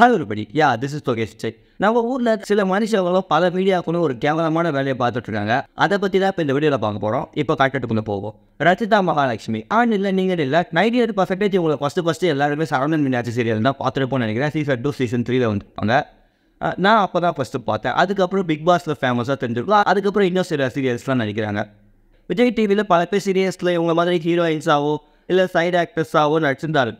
hello ஒருபடி yeah this is தோகேஷ் சை நம்ம ஊரில் சில மனுஷங்களும் பல மீடியாக்குன்னு ஒரு கேவலமான வேலையை பார்த்துட்டு இருக்காங்க அதை பற்றி தான் இப்போ இந்த வீடியோவில் பார்க்க போகிறோம் இப்போ காட்டட்டுக்குள்ளே போவோம் ரச்சிதா மகாலட்சுமி ஆன் இல்லை நீங்கள் இல்லை நைன்டி எயிட் பர்சன்டேஜ் உங்களை ஃபஸ்ட்டு ஃபஸ்ட்டு எல்லாருமே சரவணன் மீனாட்சி சீரியல் தான் பார்த்துருப்போம்னு நினைக்கிறேன் சீசன் டூ சீசன் த்ரீல வந்துருப்பாங்க நான் அப்போ தான் ஃபஸ்ட்டு பார்த்தேன் அதுக்கப்புறம் பிக் பாஸில் ஃபேமஸாக தெரிஞ்சிருக்கும் அதுக்கப்புறம் இன்னும் சில சீரியல்ஸ்லாம் நினைக்கிறாங்க விஜய் டிவியில் பல பேர் சீரியல்ஸில் இவங்க மாதிரி ஹீரோயின்ஸாகவும் இல்லை சைடு ஆக்டர்ஸாவோ நடிச்சிருந்தாரு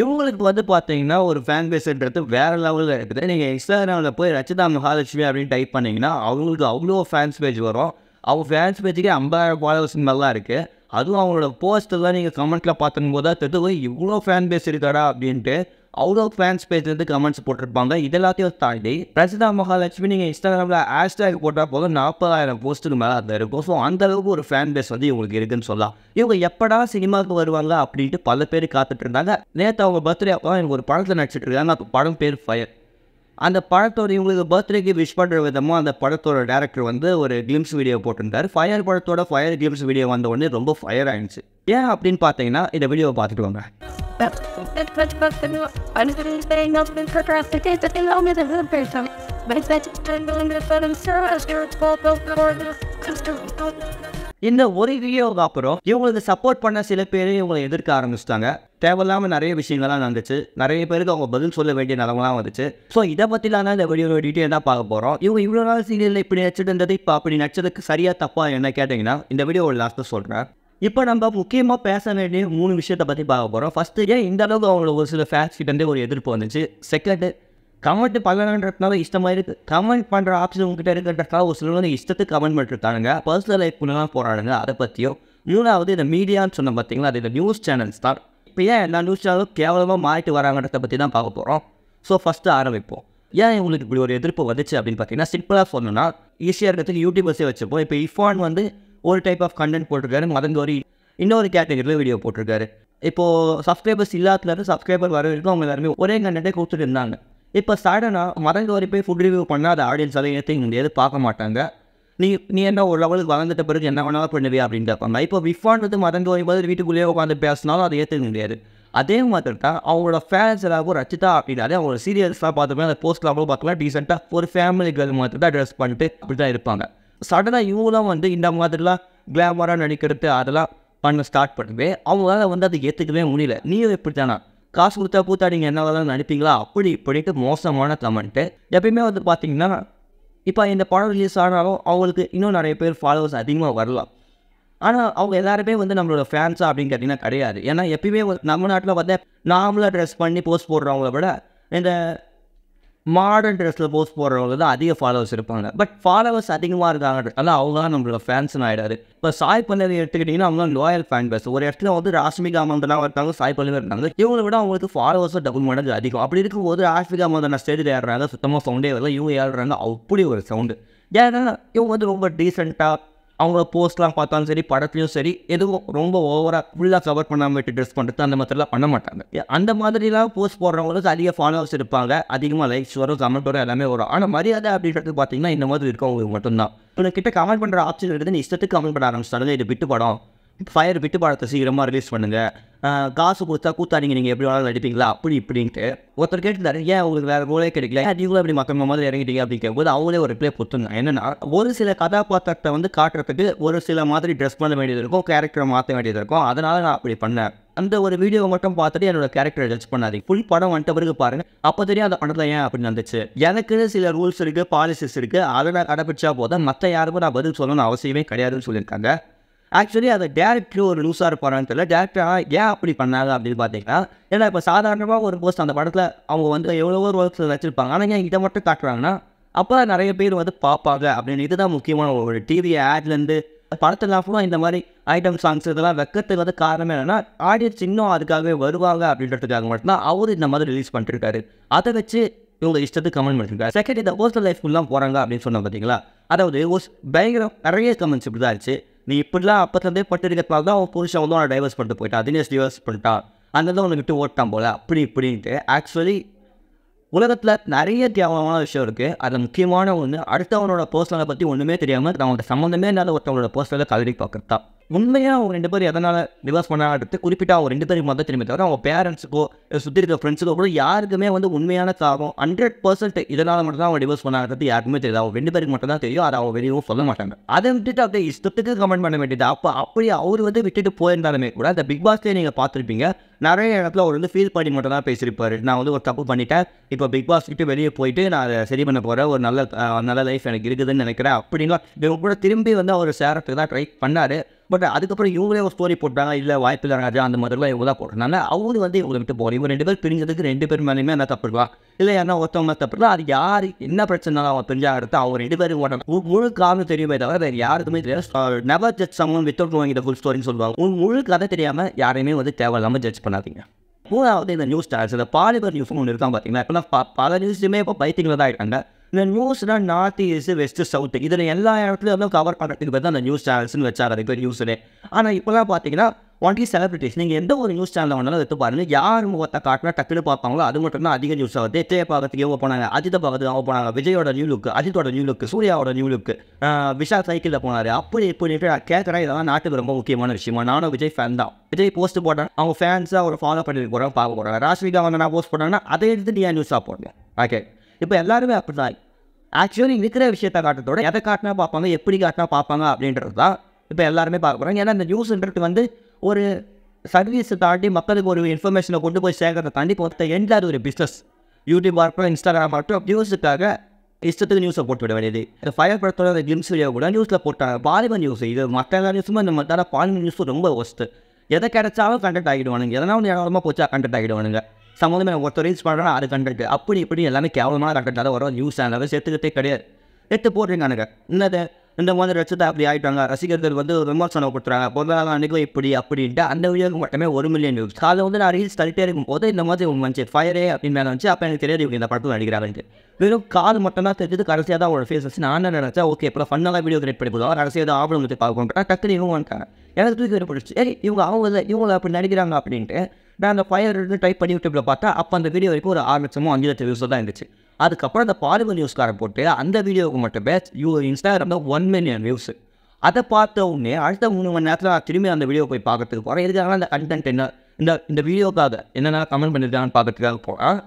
இவங்களுக்கு வந்து பார்த்தீங்கன்னா ஒரு ஃபேன் பேஸ்ன்றது வேற லெவலில் இருக்குது நீங்கள் இன்ஸ்டாகிராம்ல போய் ரச்சிதா மகாலட்சுமி அப்படின்னு டைப் பண்ணீங்கன்னா அவங்களுக்கு அவ்வளோ ஃபேன்ஸ் பேஜ் வரும் அவங்க ஃபேன்ஸ் பேஜுக்கே ஐம்பதாயிரம் ஃபாலோவர்ஸ் மாதிரிலாம் இருக்குது அதுவும் அவங்களோட போஸ்ட்டெல்லாம் நீங்கள் கமெண்ட்டில் பார்த்தும் போது தெரிஞ்சு இவ்வளோ ஃபேன் பேஸ் இருக்காடா அப்படின்ட்டு அவுட் ஆஃப் ஃபேன்ஸ் பேஜ் வந்து கமெண்ட்ஸ் போட்டிருப்பாங்க இது எல்லாத்தையும் தாண்டி பிரசிதா மகாலட்சுமி நீங்கள் இன்ஸ்டாகிராமில் ஹேஷ்டேக் போட்டால் போதும் நாற்பதாயிரம் போஸ்ட்டுக்கு மேலே அதில் இருக்கும் ஸோ அந்த அளவுக்கு ஒரு ஃபேன் பேஸ் வந்து இவங்களுக்கு இருக்குன்னு சொல்லலாம் இவங்க எப்படா சினிமாவுக்கு வருவாங்க அப்படின்ட்டு பல பேர் காத்துட்டு இருந்தாங்க நேற்று அவங்க பர்த்டே அப்போ எனக்கு ஒரு படத்தில் நடிச்சிட்டு இருக்காங்க அந்த படம் பேர் ஃபயர் அந்த படத்தோட இவங்களுக்கு பர்த்டேக்கு விஷ் பண்ணுற விதமாக அந்த படத்தோட டேரக்டர் வந்து ஒரு கிளிம்ஸ் வீடியோ போட்டிருந்தார் ஃபயர் படத்தோட ஃபயர் கிளிம்ஸ் வீடியோ வந்த உடனே ரொம்ப ஃபயர் ஆயிடுச்சு ஏன் அப்படின்னு பார்த்தீங்கன்னா இந்த வீடியோவை பார்த்துட்டு வாங்க But இந்த ஒரு வீடியோவுக்கு அப்புறம் இவங்களுக்கு சப்போர்ட் பண்ண சில பேர் இவங்களை எதிர்க்க ஆரம்பிச்சிட்டாங்க தேவையில்லாமல் நிறைய விஷயங்கள்லாம் நடந்துச்சு நிறைய பேருக்கு அவங்க பதில் சொல்ல வேண்டிய நிலமெல்லாம் வந்துச்சு ஸோ இதை பற்றிலாம் இந்த வீடியோ டீட்டெயில் தான் பார்க்க போகிறோம் இவங்க இவ்வளோ நாள் சீரியலில் இப்படி நடிச்சிட்டு இருந்தது இப்போ அப்படி நடிச்சதுக்கு சரியாக தப்பாக என்ன கேட்டிங்கன்னா இந்த வீடியோ ஒரு லாஸ்ட்டில் சொல்கிறேன் இப்போ நம்ம முக்கியமாக பேச வேண்டிய மூணு விஷயத்தை பற்றி பார்க்க போகிறோம் ஃபஸ்ட்டு ஏன் இந்த அளவுக்கு அவங்களுக்கு ஒரு சில ஃபேன்ஸ் கிட்டேருந்தே ஒரு எதிர்ப்பு வந்துச்சு செகண்டு கமெண்ட் பண்ணணுன்றதுனால இஷ்டமாக இருக்குது கமெண்ட் பண்ணுற ஆப்ஷன் உங்ககிட்ட இருக்குன்றதுனால ஒரு சில வந்து இஷ்டத்துக்கு கமெண்ட் பண்ணிருக்கானுங்க பர்சனல் லைஃப்லாம் போகிறானுங்க அதை பற்றியும் மூணாவது இந்த மீடியான்னு சொன்ன பார்த்தீங்களா அது இந்த நியூஸ் சேனல்ஸ் தான் இப்போ ஏன் எல்லா நியூஸ் சேனலும் கேவலமாக மாறிட்டு வராங்கன்றத பற்றி தான் பார்க்க போகிறோம் ஸோ ஃபஸ்ட்டு ஆரம்பிப்போம் ஏன் உங்களுக்கு இப்படி ஒரு எதிர்ப்பு வந்துச்சு அப்படின்னு பார்த்தீங்கன்னா சிம்பிளாக சொன்னோன்னா ஈஸியாக இருக்கிறதுக்கு யூடியூபர்ஸே வச்சுப்போம் இப்போ இஃபான் வந்து ஒரு டைப் ஆஃப் கண்டென்ட் போட்டிருக்காரு மதங்கோரி இன்னொரு கேட்டகரியில் வீடியோ போட்டிருக்காரு இப்போது சப்ஸ்கிரைபர்ஸ் இல்லாத சப்ஸ்கிரைபர் வர வரைக்கும் அவங்க எல்லாருமே ஒரே கண்டென்ட்டே கொடுத்துட்டு இருந்தாங்க இப்போ சடனாக மறந்து வரை போய் ஃபுட் ரிவ்யூ பண்ணால் அது ஆடியன்ஸ் அதை ஏற்றுக்க முடியாது பார்க்க மாட்டாங்க நீ நீ என்ன ஒரு லெவலுக்கு வளர்ந்துட்ட பிறகு என்ன வேணாலும் பண்ணுவே அப்படின்னு கேட்பாங்க இப்போ விஃபான் வந்து மறந்து வரும்போது வீட்டுக்குள்ளேயே உட்காந்து பேசினாலும் அதை ஏற்றுக்க முடியாது அதே மாதிரி தான் அவங்களோட ஃபேன்ஸ் எல்லாரும் ரச்சிதா அப்படின்னா அவங்க சீரியல்ஸ்லாம் பார்த்துமே அந்த போஸ்ட் லெவலும் பார்க்கலாம் டீசெண்டாக ஒரு ஃபேமிலி கேர்ள் மாதிரி தான் ட்ரெஸ் பண்ணிட்டு அப்படி தான் இருப்பாங்க சடனாக இவங்களாம் வந்து இந்த மாதிரிலாம் கிளாமராக நடிக்கிறது அதெல்லாம் பண்ண ஸ்டார்ட் பண்ணவே அவங்களால வந்து அதை ஏற்றுக்கவே முடியல நீயும் எப்படி தானா காசு கொடுத்தா பூத்தா நீங்கள் வேலை தான் நடிப்பீங்களா அப்படி இப்படின்ட்டு மோசமான கமெண்ட்டு எப்பயுமே வந்து பார்த்தீங்கன்னா இப்போ இந்த படம் ரிலீஸ் ஆனாலும் அவங்களுக்கு இன்னும் நிறைய பேர் ஃபாலோவர்ஸ் அதிகமாக வரலாம் ஆனால் அவங்க எல்லாருமே வந்து நம்மளோட ஃபேன்ஸாக அப்படின்னு கேட்டிங்கன்னா கிடையாது ஏன்னா எப்பயுமே நம்ம நாட்டில் பார்த்தா நார்மலாக ட்ரெஸ் பண்ணி போஸ்ட் போடுறவங்கள விட இந்த மாடர்ன் ட்ரெஸ்ஸில் போஸ்ட் போடுறவங்க தான் அதிக ஃபாலோவர்ஸ் இருப்பாங்க பட் ஃபாலோவர்ஸ் அதிகமாக இருக்காங்க அதான் அவங்க தான் நம்மளோட ஃபேன்ஸ்னு ஆகிடாரு இப்போ சாய் பல்லவி எடுத்துக்கிட்டிங்கன்னா அவங்க லோயல் ஃபேன் பேஸ் ஒரு இடத்துல வந்து ராஷ்மிகா மந்தனாக இருக்காங்க சாய் பல்லவி இருந்தாங்க இவங்களை விட அவங்களுக்கு ஃபாலோவர்ஸும் டபுள் மடங்கு அதிகம் அப்படி இருக்கும்போது ராஷ்மிகா மந்தனா ஸ்டேஜில் ஏறுறாங்க சுத்தமாக சவுண்டே வரல இவங்க ஏறுறாங்க அப்படி ஒரு சவுண்டு ஏன்னா இவங்க வந்து ரொம்ப டீசெண்டாக அவங்கள போஸ்ட்லாம் பார்த்தாலும் சரி படத்துலையும் சரி எதுவும் ரொம்ப ஓவராக ஃபுல்லாக கவர் பண்ணாமல் விட்டு ட்ரெஸ் பண்ணுறது அந்த மாதிரிலாம் பண்ண மாட்டாங்க அந்த மாதிரிலாம் போஸ்ட் போடுறவங்களுக்கு அதிக ஃபாலோவர்ஸ் இருப்பாங்க அதிகமாக லைக்ஸ் வரும் கமெண்ட் வரும் எல்லாமே வரும் ஆனால் மரியாதை அப்படின்றது பார்த்தீங்கன்னா இந்த மாதிரி இருக்கவங்களுக்கு மட்டும்தான் உங்ககிட்ட கமெண்ட் பண்ணுற ஆப்ஷன் இருக்குது இஷ்டத்துக்கு கமெண்ட் பண்ண ஆரம்பிச்சாலும் இது விட்டு படம் ஃபயர் விட்டு பாடத்தை சீக்கிரமாக ரிலீஸ் பண்ணுங்கள் காசு கொடுத்தா கூத்தாடிங்க நீங்கள் எப்படி வேணாலும் நடிப்பீங்களா அப்படி இப்படின்ட்டு ஒருத்தர் கேட்டுருந்தாரு ஏன் உங்களுக்கு வேறு ரோலே கிடைக்கல நீங்களும் எப்படி மக்கள் மாதிரி இறங்கிட்டீங்க அப்படின்னு போது அவங்களே ஒரு ரிப்ளை கொடுத்துருந்தாங்க என்னென்னா ஒரு சில கதாபாத்திரத்தை வந்து காட்டுறதுக்கு ஒரு சில மாதிரி ட்ரெஸ் பண்ண வேண்டியது இருக்கும் கேரக்டரை மாற்ற வேண்டியது இருக்கும் அதனால் நான் அப்படி பண்ணேன் அந்த ஒரு வீடியோவை மட்டும் பார்த்துட்டு என்னோட கேரக்டரை ஜட்ஜ் பண்ணாதீங்க ஃபுல் படம் வந்துட்ட பிறகு பாருங்கள் அப்போ தெரியும் அந்த படத்தில் ஏன் அப்படின்னு நடந்துச்சு எனக்குன்னு சில ரூல்ஸ் இருக்குது பாலிசிஸ் இருக்குது அதை நான் கடைப்பிடிச்சா போதும் மற்ற யாருக்கும் நான் பதில் சொல்லணும்னு அவசியமே கிடையாதுன்னு சொல்லியிருக்காங்க ஆக்சுவலி அதை டேரக்டர் ஒரு லூஸாக இருப்பாரான்னு தெரியல டேரக்டர் ஏன் அப்படி பண்ணாங்க அப்படின்னு பார்த்தீங்கன்னா ஏன்னா இப்போ சாதாரணமாக ஒரு போஸ்ட் அந்த படத்தில் அவங்க வந்து எவ்வளோ ஒரு ஒர்க்ஸ் வச்சுருப்பாங்க ஆனால் ஏன் இதை மட்டும் காட்டுறாங்கன்னா அப்போ தான் நிறைய பேர் வந்து பார்ப்பாங்க அப்படின்னு இதுதான் முக்கியமான ஒரு டிவி ஆட்லேருந்து படத்தில் ஃபுல்லாக இந்த மாதிரி ஐட்டம் சாங்ஸ் இதெல்லாம் வைக்கிறதுக்கு வந்து காரணம் என்னென்னா ஆடியன்ஸ் இன்னும் அதுக்காகவே வருவாங்க அப்படின்றதுக்காக மட்டும்தான் அவர் இந்த மாதிரி ரிலீஸ் பண்ணிட்டுருக்காரு அதை வச்சு இவங்க இஷ்டத்துக்கு கமெண்ட் பண்ணிருக்காரு செகண்ட் இந்த ஹோஸ்டல் லைஃப் ஃபுல்லாக போகிறாங்க அப்படின்னு சொன்னால் பார்த்தீங்களா அதாவது பயங்கரம் நிறைய கமெண்ட்ஸ் இப்படி தான் இருந்துச்சு நீ இப்படிலாம் அப்பத்துலேருந்தே பட்டுருக்கிறதுனால தான் அவன் புருஷன் வந்து அவனை டைவர்ஸ் பண்ணிட்டு போயிட்டான் தினேஷ் டிவர்ஸ் பண்ணிட்டான் அங்கேருந்து அவனை விட்டு ஓட்டான் போல் அப்படி இப்படின்ட்டு ஆக்சுவலி உலகத்தில் நிறைய தேவையான விஷயம் இருக்குது அதில் முக்கியமான ஒன்று அடுத்தவனோட போஸ்டலை பற்றி ஒன்றுமே தெரியாமல் அவங்களோட சம்மந்தமே இல்லாத ஒருத்தவங்களோட போஸ்டலில் கல்வி பார்க்குறது தான் உண்மையாக அவங்க ரெண்டு பேரும் எதனால் டிவோர்ஸ் பண்ணாடுறது குறிப்பிட்ட அவங்க ரெண்டு பேருக்கு மட்டும் திரும்பி தவிர அவங்க பேரண்ட்ஸுக்கோ சுற்றி இருக்க ஃப்ரெண்ட்ஸுக்கோ கூட யாருக்குமே வந்து உண்மையான காரணம் ஹண்ட்ரட் பர்சன்ட் இதனால் மட்டும் தான் அவங்க டிவோர்ஸ் பண்ணாடுறது யாருக்குமே தெரியாது அவங்க ரெண்டு பேருக்கு மட்டும் தான் தெரியும் அதை அவங்க வெளியும் சொல்ல மாட்டாங்க அதை விட்டுட்டு அப்படியே இஷ்டத்துக்கு கமெண்ட் பண்ண வேண்டியது அப்போ அப்படியே அவர் வந்து விட்டுட்டு போயிருந்தாலுமே கூட அந்த பிக் பாஸ்லேயே நீங்கள் பார்த்துருப்பீங்க நிறைய இடத்துல அவர் வந்து ஃபீல் பண்ணி மட்டும் தான் பேசியிருப்பார் நான் வந்து ஒரு தப்பு பண்ணிட்டேன் இப்போ பிக் பாஸ் விட்டு வெளியே போயிட்டு நான் அதை சரி பண்ண போகிறேன் ஒரு நல்ல நல்ல லைஃப் எனக்கு இருக்குதுன்னு நினைக்கிறேன் அப்படின்னா இவங்க கூட திரும்பி வந்து அவர் சேரத்துக்கு தான் ட்ரை பண்ணார் பட் uh, அதுக்கப்புறம் இவங்களே ஒரு ஸ்டோரி போட்டாங்க இல்லை வாய்ப்பு இல்லை ராஜா அந்த மாதிரிலாம் இவங்க தான் போடுறதுனால அவங்க வந்து இவங்களை விட்டு போகிறோம் இவங்க ரெண்டு பேர் பிரிஞ்சதுக்கு ரெண்டு பேர் மேலேயுமே என்ன தப்புருவா இல்லை என்ன ஒருத்தவங்க தப்பு அது யார் என்ன பிரச்சனை அவங்க எடுத்து அவங்க ரெண்டு பேரும் ஓட்டணும் முழு காரணம் தெரியுமே தவிர வேறு யாருக்குமே தெரியாது never judge someone without வாங்கிட்ட ஃபுல் ஸ்டோரின்னு சொல்லுவாங்க உன் முழு கதை தெரியாமல் யாரையுமே வந்து தேவையில்லாமல் ஜட்ஜ் பண்ணாதீங்க மூணாவது இந்த நியூஸ் ஸ்டார்ஸ் இந்த பாலிபர் நியூஸ் ஒன்று இருக்கான் பார்த்தீங்கன்னா இப்போ பல நியூஸ்லையுமே இப்போ பைத்தியங்களை தான் ஆகிட்டாங்க இந்த நியூஸ்னால் நார்த் ஈஸ்ட் வெஸ்ட் சவுத்து இதில் எல்லா இடத்துலையும் கவர் பண்ணுறதுக்கு பார்த்து அந்த நியூஸ் சேனல்ஸ்னு வச்சாங்க இப்போ நியூஸ்லே ஆனால் இப்போலாம் பார்த்தீங்கன்னா ஒன்லி செலிபிரிட்டிஸ் நீங்கள் எந்த ஒரு நியூஸ் சேனலில் வந்தாலும் எடுத்து பாருங்கள் யார் முகத்தை காட்டினா டக்குனு பார்ப்பாங்களோ அது மட்டும் தான் அதிக நியூஸ் ஆகுது விஜய பார்க்கறதுக்கு எவ்வளோ போனாங்க அஜித்தை பார்க்கறதுக்கு அவங்க போனாங்க விஜயோட நியூ லுக்கு அஜித்தோட நியூ லுக்கு சூர்யாவோட நியூ லுக்கு விஷா சைக்கிளில் போனார் அப்படி இப்படி நான் கேட்குறேன் இதெல்லாம் நாட்டுக்கு ரொம்ப முக்கியமான விஷயமா நானும் விஜய் ஃபேன் தான் விஜய் போஸ்ட் போட்டேன் அவங்க ஃபேன்ஸாக அவர் ஃபாலோ பண்ணிட்டு போகிறாங்க பார்க்க போகிறாங்க ராஷ்மிகா வந்து நான் போஸ்ட் போட்டாங்கன்னா அதை எடுத்து நீ நியூஸாக போடுங்க ஓகே இப்போ எல்லாருமே அப்படிதான் ஆக்சுவலி இருக்கிற விஷயத்த காட்டுறதோட எதை காட்டினா பார்ப்பாங்க எப்படி காட்டினா பார்ப்பாங்க அப்படின்றது தான் இப்போ எல்லாருமே பார்க்க போகிறாங்க ஏன்னா இந்த நியூஸ்ன்றது வந்து ஒரு சர்வீஸை தாண்டி மக்களுக்கு ஒரு இன்ஃபர்மேஷனை கொண்டு போய் சேர்க்கறதை தாண்டி பொறுத்த எண்டில் அது ஒரு பிஸ்னஸ் யூடியூபாக இருக்கட்டும் இன்ஸ்டாகிராம் ஆகட்டும் நியூஸுக்காக இஷ்டத்துக்கு நியூஸை போட்டு விட வேண்டியது ஃபயர் படத்தோட ஜிம்ஸ் வீடியோ கூட நியூஸில் போட்டாங்க பாலிமர் நியூஸ் இது மற்ற எல்லா நியூஸுமே இந்த மற்ற பாலிமர் நியூஸும் ரொம்ப ஒஸ்ட்டு எதை கிடச்சாலும் கண்டக்ட் ஆகிடுவானுங்க எதனா ஒன்று இடமா போச்சா கண்டக்ட் ஆகிடுவானுங்க சம்மந்தமே ஒருத்தர் ரீல்ஸ் பண்ணுறா அது கண்டென்ட் அப்படி இப்படி எல்லாமே கேவலமான அதை வரும் நியூஸ் சேனலாக சேர்த்துக்கிட்டே கிடையாது எடுத்து போடுறீங்க எனக்கு என்னது இந்த மாதிரி ரசித்து அப்படி ஆகிட்டாங்க ரசிகர்கள் வந்து விமர்சனம் கொடுத்துறாங்க பொருளாதார அன்றைக்கும் இப்படி அப்படின்ட்டு அந்த வீடியோக்கு மட்டுமே ஒரு மில்லியன் வியூஸ் அதை வந்து நான் ரீல்ஸ் தள்ளிட்டே இருக்கும்போது இந்த மாதிரி உங்க வந்துச்சு ஃபயரே அப்படின்னு மேலே வந்துச்சு அப்போ எனக்கு தெரியாது இவங்க இந்த படத்தில் நடிக்கிறாங்க வெறும் காது மட்டும் தான் தெரிஞ்சது கடைசியாக தான் ஒரு ஃபேஸ் வச்சு நான் நினச்சா ஓகே இப்போ ஃபன்னாக வீடியோ கிரியேட் பண்ணி போதும் கடைசியாக தான் ஆவணம் வந்து பார்க்கணும் டக்குனு இவங்க வந்துட்டாங்க எனக்கு தூக்கி பிடிச்சி சரி இவங்க அவங்க இவங்க அப்படி நடிக்கிறாங்க அப்படின்ட்டு நான் அந்த ஃபயர் டைப் பண்ணி யூடியூப்பில் பார்த்தா அப்போ அந்த வீடியோ வரைக்கும் ஒரு ஆறு லட்சமோ அஞ்சு லட்சம் வியூஸ் தான் இருந்துச்சு அதுக்கப்புறம் அந்த பாலிமர் நியூஸ்காரன் போட்டு அந்த வீடியோவுக்கு மட்டுமே யூ இன்ஸ்டாகிராமில் ஒன் மில்லியன் வியூஸ் அதை பார்த்த உடனே அடுத்த மூணு மணி நேரத்தில் நான் திரும்பி அந்த வீடியோ போய் பார்க்கறதுக்கு போகிறேன் இதுக்காக அந்த கண்டென்ட் என்ன இந்த இந்த வீடியோக்காக என்னென்ன கமெண்ட் பண்ணிருக்கான்னு பார்க்கறதுக்காக போகிறேன்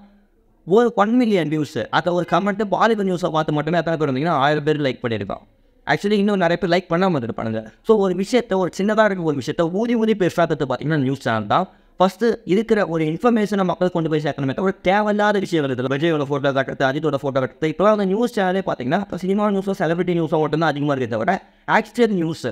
ஒரு ஒன் மில்லியன் வியூஸ் அதை ஒரு கமெண்ட்டு பாலிமர் நியூஸை பார்த்து மட்டுமே எத்தனை பேர் வந்தீங்கன்னா ஆயிரம் பேர் லைக் பண்ணியிருக்கான் ஆக்சுவலி இன்னும் நிறைய பேர் லைக் பண்ணாமல் இருப்பாங்க ஸோ ஒரு விஷயத்தை ஒரு சின்னதாக இருக்க ஒரு விஷயத்தை ஊதி ஊதி பேசுகிறத பார்த்தீங்கன்னா நியூஸ் சேனல் தான் ஃபஸ்ட்டு இருக்கிற ஒரு இன்ஃபர்மேஷனை மக்கள் கொண்டு போய் சேர்க்கணுமே ஒரு தேவையில்லாத விஷயங்கள் இதில் விஜயோட ஃபோட்டோ கட்டுறது அஜித்தோட ஃபோட்டோ கட்டுறது இப்போ அந்த நியூஸ் சேனலே பார்த்தீங்கன்னா சினிமா நியூஸோ செலிபிரிட்டி நியூஸோ மட்டும் தான் அதிகமாக இருக்கிறத தவிர ஆக்சுவல் நியூஸ்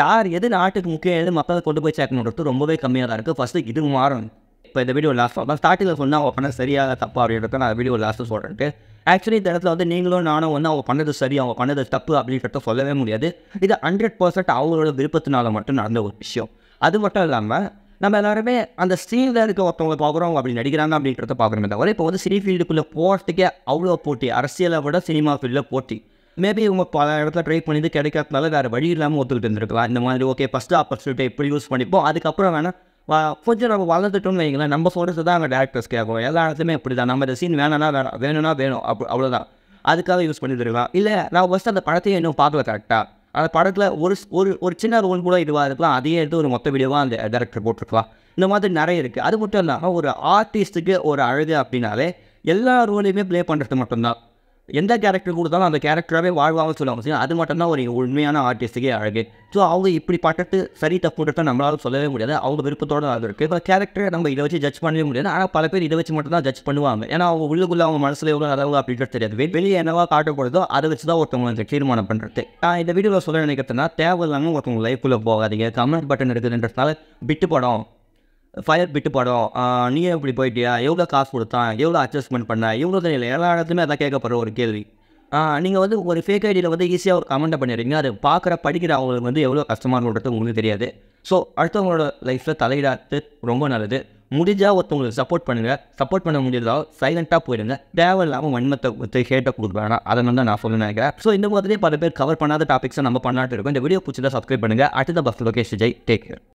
யார் எது நாட்டுக்கு முக்கியம் எது மக்களை கொண்டு போய் சேர்க்கணுன்றது ரொம்பவே கம்மியாக தான் இருக்குது ஃபஸ்ட்டு இது மாறும் இப்போ இந்த வீடியோ லாஸ்ட் நான் ஸ்டார்டிங்கில் சொன்னால் அவங்க பண்ண சரியாக தப்பா அப்படின்றத நான் வீடியோ லாஸ்ட்டு சொல்கிறேன் ஆக்சுவலி இந்த இடத்துல வந்து நீங்களும் நானும் வந்து அவங்க பண்ணது சரி அவங்க பண்ணது தப்பு அப்படின்றத சொல்லவே முடியாது இது ஹண்ட்ரட் பர்சன்ட் அவங்களோட விருப்பத்தினால மட்டும் நடந்த ஒரு விஷயம் அது மட்டும் இல்லாமல் நம்ம எல்லாருமே அந்த ஸ்டீலில் இருக்க ஒருத்தவங்க பார்க்குறோம் அப்படி நடிக்கிறாங்க அப்படின்றத பார்க்குறோமே தவிர இப்போ வந்து சினி ஃபீல்டுக்குள்ளே போகிறதுக்கே அவ்வளோ போட்டி அரசியலை விட சினிமா ஃபீல்டில் போட்டி மேபி இவங்க பல இடத்துல ட்ரை பண்ணிட்டு கிடைக்காதனால வேறு வழி இல்லாமல் ஒத்துக்கிட்டு இருந்திருக்கலாம் இந்த மாதிரி ஓகே ஃபஸ்ட்டு ஆப்பர்ச்சுனிட்டி எப்படி யூஸ் பண்ணிப்போம் அதுக்கப்புறம் வேணால் கொஞ்சம் நம்ம வளர்ந்துட்டோம்னு வைங்களேன் நம்ம சொல்கிறது தான் அங்கே டேரக்டர்ஸ் கேட்கும் எல்லா இடத்துலையுமே இப்படி தான் நம்ம இந்த சீன் வேணும்னா வேணும் வேணும்னா வேணும் அப்போ அவ்வளோதான் அதுக்காக யூஸ் பண்ணிட்டு இருக்கலாம் இல்லை நான் ஃபஸ்ட்டு அந்த படத்தையும் இன்னும் பார்க்கல கரெக்டாக அந்த படத்தில் ஒரு ஒரு ஒரு சின்ன ரோல் கூட இதுவாக இருக்கலாம் அதையே எடுத்து ஒரு மொத்த வீடியோவாக அந்த டேரக்டர் போட்டிருக்கலாம் இந்த மாதிரி நிறைய இருக்குது அது மட்டும் இல்லாமல் ஒரு ஆர்டிஸ்ட்டுக்கு ஒரு அழகு அப்படின்னாலே எல்லா ரோலையுமே ப்ளே பண்ணுறது மட்டும்தான் எந்த கேரக்டர் கொடுத்தாலும் அந்த கேரக்டராகவே வாழ்வாங்கன்னு சொல்லுவாங்க அது மட்டும்தான் ஒரு உண்மையான ஆர்டிஸ்ட்டுக்கே அழகு ஸோ அவங்க இப்படி பட்டத்து சரி தப்புன்றத நம்மளால் சொல்லவே முடியாது அவங்க விருப்பத்தோடு அது இருக்குது இப்போ கேரக்டரை நம்ம இதை வச்சு ஜட்ஜ் பண்ணவே முடியாது ஆனால் பல பேர் இதை வச்சு மட்டும் தான் ஜட்ஜ் பண்ணுவாங்க ஏன்னா அவங்க உள்ளுக்குள்ளே அவங்க மனசில் எவ்வளோ அளவு அப்படின்றது தெரியாது வெளியே என்னவா காட்டப்படுதோ அதை வச்சு தான் ஒருத்தவங்க வந்து தீர்மானம் பண்ணுறது நான் இந்த வீடியோவில் சொல்ல நினைக்கிறதுனா தேவையில்லாமல் ஒருத்தவங்க லைஃப்பில் போகாதீங்க கமெண்ட் பட்டன் இருக்குதுன்றதுனால விட்டு படம் ஃபயர் பிட்டு படம் நீ இப்படி போயிட்டியா எவ்வளோ காசு கொடுத்தான் எவ்வளோ அட்ஜஸ்ட்மெண்ட் பண்ண எவ்வளோ தெரியல எல்லா இடத்துலையுமே அதான் கேட்கப்படுற ஒரு கேள்வி நீங்கள் வந்து ஒரு ஃபேக் ஐடியில் வந்து ஈஸியாக ஒரு கமெண்ட்டை பண்ணிடுறீங்க அது பார்க்குற படிக்கிற அவங்களுக்கு வந்து எவ்வளோ கஷ்டமாக இருக்கிறது உங்களுக்கு தெரியாது ஸோ அடுத்தவங்களோட லைஃப்பில் தலையிடாது ரொம்ப நல்லது முடிஞ்சால் ஒருத்தவங்களுக்கு சப்போர்ட் பண்ணுங்கள் சப்போர்ட் பண்ண முடியலோ சைலண்ட்டாக போயிடுங்க தேவையில்லாமல் வன்மத்தை கொடுத்து ஹேட்டை கொடுப்பேன் ஆனால் அதை வந்து நான் சொல்ல நினைக்கிறேன் ஸோ இந்த மாதிரி பல பேர் கவர் பண்ணாத டாபிக்ஸை நம்ம பண்ணாட்டு இருக்கும் இந்த வீடியோ பிடிச்சதாக சப்ஸ்கிரைப் பண்ணுங்கள் அடுத்த பஸ் லொகேஷ் ஜெய் டேக் கேர்